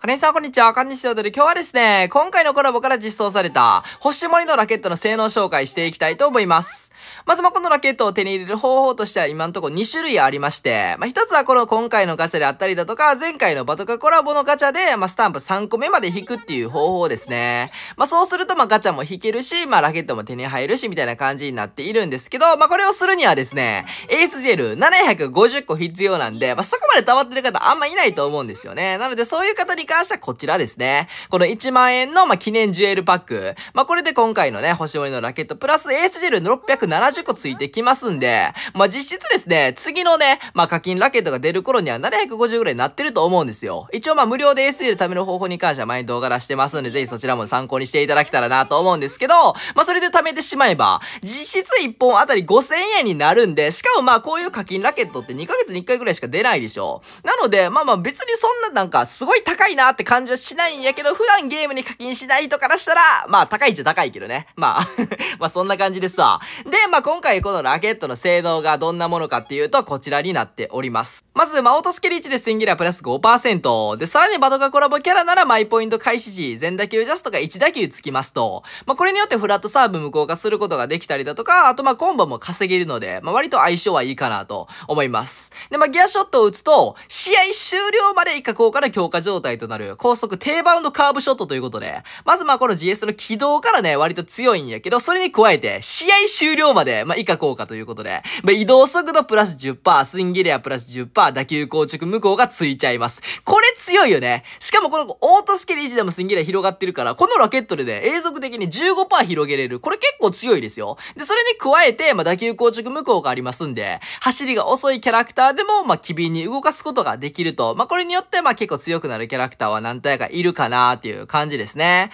カネンさん、こんにちは。カんにしようり。今日はですね、今回のコラボから実装された、星森のラケットの性能紹介していきたいと思います。まずまこのラケットを手に入れる方法としては今のところ2種類ありまして、まあ、1つはこの今回のガチャであったりだとか、前回のバトカコラボのガチャで、まあ、スタンプ3個目まで引くっていう方法ですね。まあ、そうすると、まガチャも引けるし、まあ、ラケットも手に入るし、みたいな感じになっているんですけど、まあ、これをするにはですね、エースジェル750個必要なんで、まあ、そこまで溜まってる方あんまいないと思うんですよね。なので、そういう方に関してはこちらですね。この1万円の、ま記念ジュエルパック。まあ、これで今回のね、星森のラケットプラスエースジェルの600 770個ついてきますんで、まあ、実質ですね、次のね、まあ、課金ラケットが出る頃には750ぐらいになってると思うんですよ。一応まあ、無料で SE るための方法に関しては前に動画出してますので、ぜひそちらも参考にしていただけたらなと思うんですけど、まあ、それで貯めてしまえば、実質1本あたり5000円になるんで、しかもまあ、こういう課金ラケットって2ヶ月に1回ぐらいしか出ないでしょ。なので、まあまあ、別にそんななんか、すごい高いなって感じはしないんやけど、普段ゲームに課金しない人からしたら、まあ、高いっちゃ高いけどね。まあ まそんな感じですわ。で、で、まあ、今回このラケットの性能がどんなものかっていうと、こちらになっております。まず、まオートスケリーチでスインギラプラス5%。で、さらにバドがコラボキャラならマイポイント開始時、全打球ジャストが1打球つきますと。まあ、これによってフラットサーブ無効化することができたりだとか、あとまあ、コンボも稼げるので、まあ、割と相性はいいかなと思います。で、まあ、ギアショットを打つと、試合終了まで以下効果の強化状態となる、高速低バウンドカーブショットということで、まずまあ、この GS の軌道からね、割と強いんやけど、それに加えて、試合終了まで、まあ、以下効果ということで、まあ、移動速度プラス10%、スインギレアプラス10%、打球硬直無効がついちゃいます。これ強いよね。しかもこのオートスケール1でもスインギレア広がってるから、このラケットでね、永続的に15%広げれる。これ結構強いですよ。で、それに加えて、まあ、打球硬直無効がありますんで、走りが遅いキャラクターでも、まあ、機敏に動かすことができると、まあ、これによって、まあ、結構強くなるキャラクターは何体かいるかなーっていう感じですね。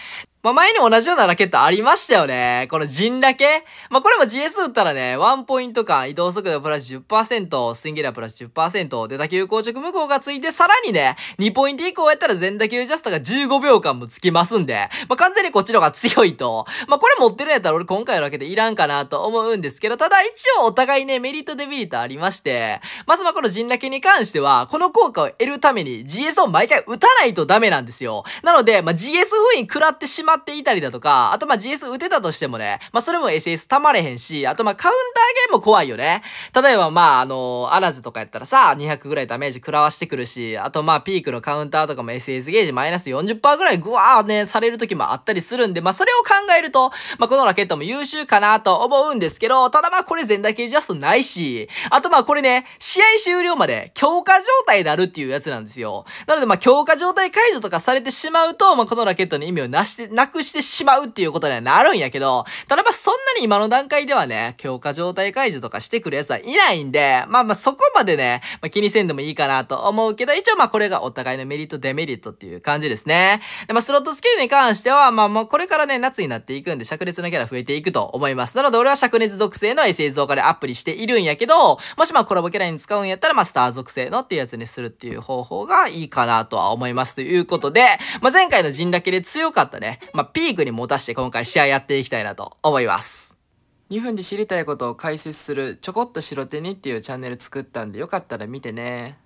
まあ、前に同じようなラケットありましたよね。この人ラケまあ、これも GS 打ったらね、ワンポイント間、移動速度プラス10%、スイングラプラス10%、で、打球硬直無効がついて、さらにね、2ポイント以降やったら全打球ジャストが15秒間もつきますんで、まあ、完全にこっちの方が強いと。まあ、これ持ってるんやったら俺今回のラケットいらんかなと思うんですけど、ただ一応お互いね、メリットデメリットありまして、まずまこの人ラケに関しては、この効果を得るために GS を毎回打たないとダメなんですよ。なので、まあ、GS 封印食らってしまっていたりだとか、あとまあ GS 打てたとしてもね、まあそれも SS たまれへんし、あとまあカウンターゲームも怖いよね。例えばまああのー、アラゼとかやったらさ、200ぐらいダメージ食らわしてくるし、あとまあピークのカウンターとかも SS ゲージマイナス40%ぐらいぐわーね、される時もあったりするんで、まあそれを考えると、まあこのラケットも優秀かなと思うんですけど、ただまあこれ全打系ジャストないし、あとまあこれね、試合終了まで強化状態になるっていうやつなんですよ。なのでまあ強化状態解除とかされてしまうと、まあこのラケットの意味をなして、なしてしまうっていうことにはなるんやけど、例えばそんに今の段階ではね、強化状態解除とかしてくる奴はいないんで、まあまあそこまでね、まあ、気にせんでもいいかなと思うけど、一応まあこれがお互いのメリット、デメリットっていう感じですね。で、まあスロットスキルに関しては、まあもうこれからね、夏になっていくんで、灼熱のキャラ増えていくと思います。なので俺は灼熱属性の s s 増加でアップリしているんやけど、もしまあコラボキャラに使うんやったら、まあスター属性のっていうやつにするっていう方法がいいかなとは思います。ということで、まあ前回の陣だけで強かったね、まあピークに持たして今回試合やっていきたいなと思います。2分で知りたいことを解説するちょこっと白手にっていうチャンネル作ったんでよかったら見てね。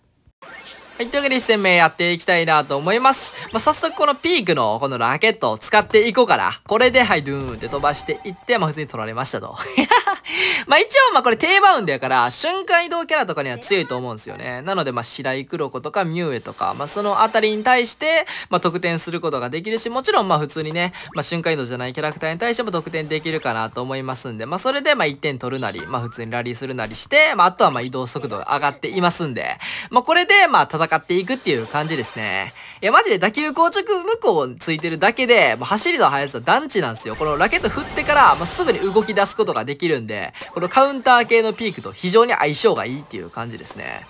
はい、というわけで1戦目やっていきたいなと思います。まあ、早速このピークのこのラケットを使っていこうかな。これではい、ドゥーンって飛ばしていって、まあ、普通に取られましたと。まあ一応まあこれ低バウンドやから瞬間移動キャラとかには強いと思うんですよね。なのでまあ白井黒子とかミュウエとか、まあそのあたりに対してまあ得点することができるし、もちろんまあ普通にね、まあ瞬間移動じゃないキャラクターに対しても得点できるかなと思いますんで、まあそれでまあ1点取るなり、まあ普通にラリーするなりして、まああとはまあ移動速度が上がっていますんで、まあこれでまあ戦っていくっていう感じですね。いやマジで打球硬直無効ついてるだけで、もう走りの速さ団地なんですよ。このラケット振ってから、まあ、すぐに動き出すことができるんで、このカウンター系のピークと非常に相性がいいっていう感じですね。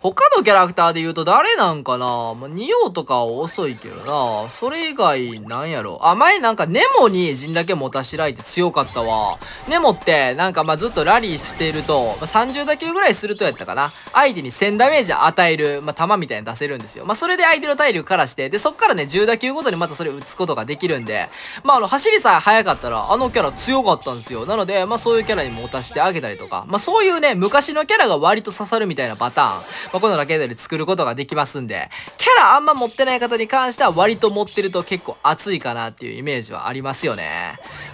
他のキャラクターで言うと誰なんかなまあ、ニオとかは遅いけどな。それ以外、なんやろ。あ、前なんかネモに陣だけ持たしらいて強かったわ。ネモって、なんかま、ずっとラリーしてると、まあ、30打球ぐらいするとやったかな。相手に1000ダメージ与える、まあ、弾みたいに出せるんですよ。まあ、それで相手の体力からして、で、そっからね、10打球ごとにまたそれ打つことができるんで、まあ、あの、走りさえ速かったら、あのキャラ強かったんですよ。なので、まあ、そういうキャラに持たしてあげたりとか、まあ、そういうね、昔のキャラが割と刺さるみたいなパターン。まあ、のラケットで作ることができますんで、キャラあんま持ってない方に関しては割と持ってると結構熱いかなっていうイメージはありますよね。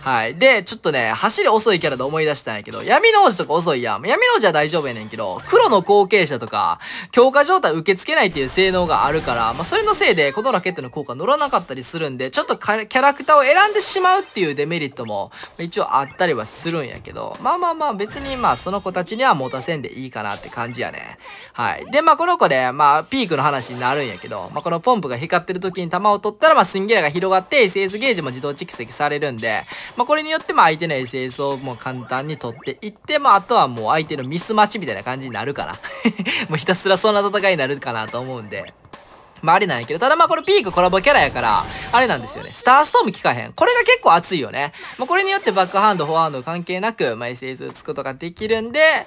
はい。で、ちょっとね、走り遅いキャラで思い出したんやけど、闇の王子とか遅いやん。闇の王子は大丈夫やねんけど、黒の後継者とか、強化状態受け付けないっていう性能があるから、まあ、それのせいで、このラケットの効果乗らなかったりするんで、ちょっとキャラクターを選んでしまうっていうデメリットも、一応あったりはするんやけど、まあまあまあ、別にまあ、その子たちには持たせんでいいかなって感じやね。はい。。で、まあ、この子で、まあ、ピークの話になるんやけど、まあ、このポンプが光ってる時に弾を取ったら、まあ、スンゲラが広がって SS ゲージも自動蓄積されるんで、まあ、これによって、まあ、相手の SS をもう簡単に取っていって、まあ、あとはもう相手のミスマッチみたいな感じになるから もうひたすらそんな戦いになるかなと思うんで。まああれなんやけど、ただまあこれピークコラボキャラやから、あれなんですよね。スターストーム効かへん。これが結構熱いよね。まあこれによってバックハンド、フォアハンド関係なく、まあ SS 打つことができるんで、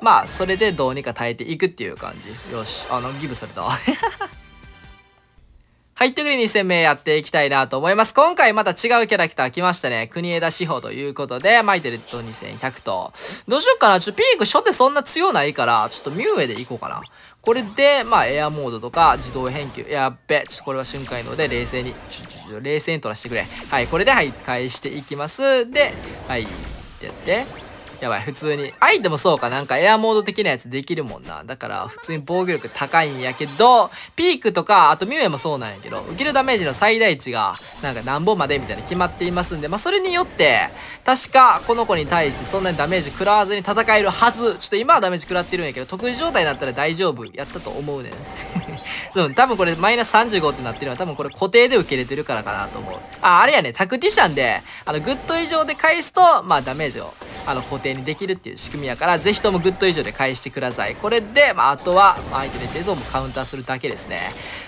まあ、それでどうにか耐えていくっていう感じ。よし、あの、ギブされた。はい、というわけで2戦目やっていきたいなと思います。今回また違うキャラクター来ましたね。国枝志保ということで、マイテルと2100と。どうしようかな。ちょっとピーク初手そんな強ないから、ちょっとミュウエでいこうかな。これで、まあ、エアモードとか自動返球。やっべ。ちょっとこれは瞬間移動で冷静に、ちょ、ちょ、冷静に取らせてくれ。はい、これで、はい、返していきます。で、はい、ってやって。やばい、普通に。アイテムそうか、なんかエアモード的なやつできるもんな。だから、普通に防御力高いんやけど、ピークとか、あとミュウエもそうなんやけど、受けるダメージの最大値が、なんか何本までみたいな決まっていますんで、まあ、それによって、確か、この子に対してそんなにダメージ食らわずに戦えるはず。ちょっと今はダメージ食らってるんやけど、得意状態になったら大丈夫やったと思うねん。そう、多分これマイナス35ってなってるのは多分これ固定で受け入れてるからかなと思う。あ、あれやね、タクティシャンで、あの、グッド以上で返すと、まあダメージを、あの、固定にできるっていう仕組みやから、ぜひともグッド以上で返してください。これで、まああとは、まあ、相手の生存もカウンターするだけですね。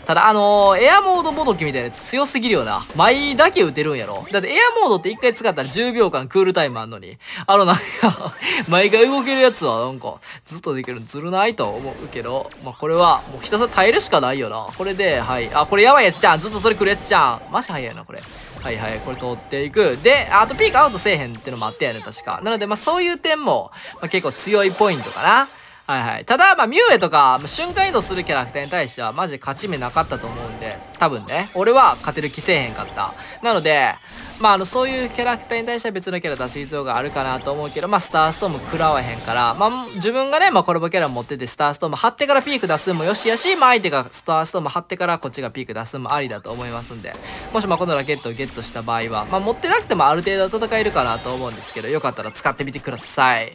ただあのー、エアモードもどきみたいなやつ強すぎるよな。前だけ打てるんやろ。だってエアモードって1回使ったら10秒間クールタイムあんのに。あのなんか 毎回動けるやつはなんか、ずっとできるのずるないと思うけど、まあ、これはもうひたすら耐えるしかないよな。これで、はい。あ、これやばいやつじゃん。ずっとそれくるやつじゃん。マジ早いな、これ。はいはい、これ通っていく。で、あとピークアウトせえへんってのもあったよね、確か。なので、まあそういう点も、まあ、結構強いポイントかな。はいはい。ただ、まあ、ミュウエとか、瞬間移動するキャラクターに対しては、マジ勝ち目なかったと思うんで、多分ね、俺は勝てる気せえへんかった。なので、まあ、あの、そういうキャラクターに対しては別のキャラ出す必要があるかなと思うけど、まあ、スターストーム食らわへんから、まあ、自分がね、まあ、コラボキャラ持ってて、スターストーム張ってからピーク出すもよしやし、まあ、相手がスターストーム張ってからこっちがピーク出すもありだと思いますんで、もしまあ、このラケットをゲットした場合は、まあ、持ってなくてもある程度戦えるかなと思うんですけど、よかったら使ってみてください。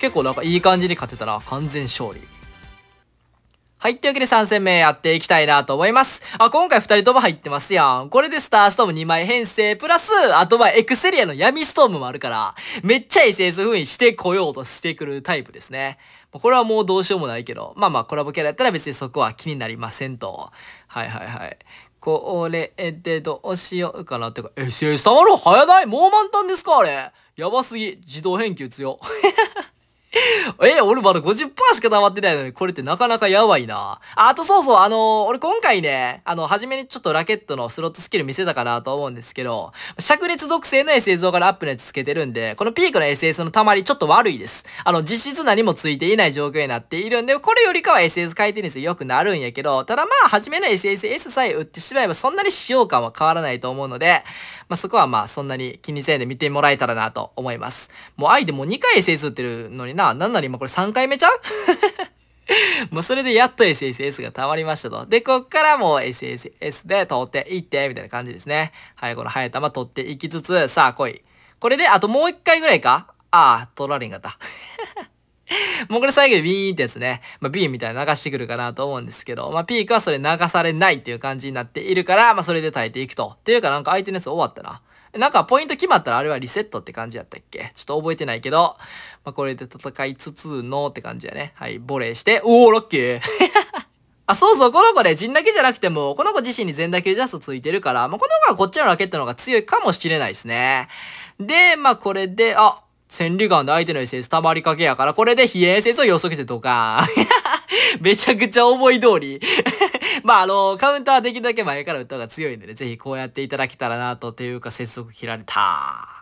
結構なんかいい感じに勝てたら完全勝利。はい。というわけで3戦目やっていきたいなと思います。あ、今回2人とも入ってますやん。これでスターストーム2枚編成、プラス、あとはエクセリアの闇ストームもあるから、めっちゃ SS 封印してこようとしてくるタイプですね。これはもうどうしようもないけど、まあまあコラボキャラやったら別にそこは気になりませんと。はいはいはい。これでどうしようかなってか、SS たまる早ないもう満タンですかあれ。やばすぎ。自動返球強。え、俺まだ50%しか溜まってないのに、これってなかなかやばいな。あ、とそうそう、あのー、俺今回ね、あの、初めにちょっとラケットのスロットスキル見せたかなと思うんですけど、灼熱属性の SS 動からアップのやつつけてるんで、このピークの SS の溜まりちょっと悪いです。あの、実質何もついていない状況になっているんで、これよりかは SS 回転率良くなるんやけど、ただまあ、初めの SSS さえ打ってしまえばそんなに使用感は変わらないと思うので、まあそこはまあ、そんなに気にせんで見てもらえたらなと思います。もう愛でもう2回 SS 打ってるのにな、なあ、なんなら今これ3回目ちゃう もうそれでやっと SSS が溜まりましたと。で、こっからもう SSS で通っていって、みたいな感じですね。はい、この早玉取っていきつつ、さあ来い。これで、あともう一回ぐらいかああ、取られんかった。もうこれ最後でビーンってやつね、まあ、ビーンみたいな流してくるかなと思うんですけど、まあ、ピークはそれ流されないっていう感じになっているから、まあ、それで耐えていくと。っていうかなんか相手のやつ終わったな。なんかポイント決まったらあれはリセットって感じやったっけちょっと覚えてないけど、まあ、これで戦いつつのって感じやね。はい、ボレーして、おおラッキー あ、そうそう、この子ね、陣だけじゃなくても、この子自身に全打球ジャストついてるから、まあ、この子はこっちのラケットの方が強いかもしれないですね。で、まあ、これで、あ、千里眼で相手の SS 溜まりかけやから、これで非衛 s を予測してドカーン。めちゃくちゃ思い通り まああの、カウンターできるだけ前から歌が強いんでね、ぜひこうやっていただけたらなと、というか、接続切られた。